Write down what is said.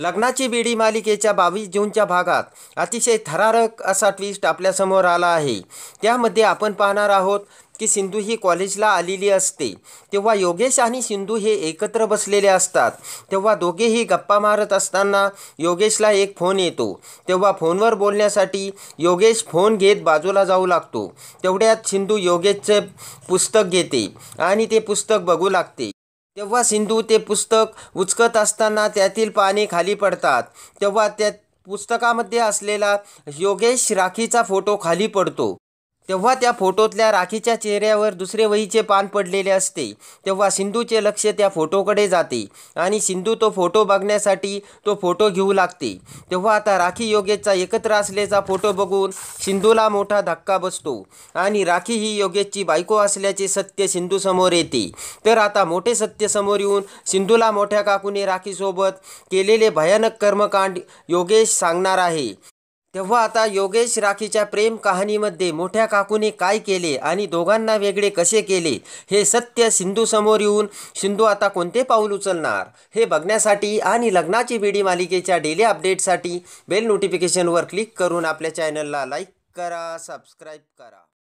लग्नाची बीडी मालिकेच्या बावीस जूनच्या भागात अतिशय थरारक असा ट्विस्ट आपल्यासमोर आला आहे त्यामध्ये आपण पाहणार आहोत की सिंधू ही कॉलेजला आलेली असते तेव्हा योगेश आणि सिंधू हे एकत्र बसलेले असतात तेव्हा दोघेही गप्पा मारत असताना योगेशला एक फोन येतो तेव्हा फोनवर बोलण्यासाठी योगेश फोन घेत बाजूला जाऊ लागतो तेवढ्यात सिंधू योगेशचे पुस्तक घेते आणि ते पुस्तक बघू लागते तेव्हा सिंधू ते पुस्तक उचकत असताना त्यातील पाणी खाली पडतात तेव्हा त्या पुस्तकामध्ये असलेला योगेश राखीचा फोटो खाली पडतो तेव्हा त्या फोटोतल्या राखीच्या चेहऱ्यावर दुसरे वहीचे पान पडलेले असते तेव्हा सिंधूचे लक्ष त्या फोटोकडे जाते आणि सिंधू तो फोटो बघण्यासाठी तो फोटो घेऊ लागते तेव्हा आता राखी योगेशचा एकत्र असल्याचा फोटो बघून सिंधूला मोठा धक्का बसतो आणि राखी ही योगेशची बायको असल्याचे सत्य समोर येते तर आता मोठे सत्य समोर येऊन सिंधूला मोठ्या काकूने राखीसोबत केलेले भयानक कर्मकांड योगेश सांगणार आहे तेव्हा आता योगेश राखीच्या प्रेम कहाणीमध्ये मोठ्या काकूने काय केले आणि दोघांना वेगळे कसे केले हे सत्य समोर येऊन सिंधू आता कोणते पाऊल उचलणार हे बघण्यासाठी आणि लग्नाची बीडी मालिकेच्या डेली अपडेटसाठी बेल नोटिफिकेशनवर क्लिक करून आपल्या चॅनलला लाईक करा सबस्क्राईब करा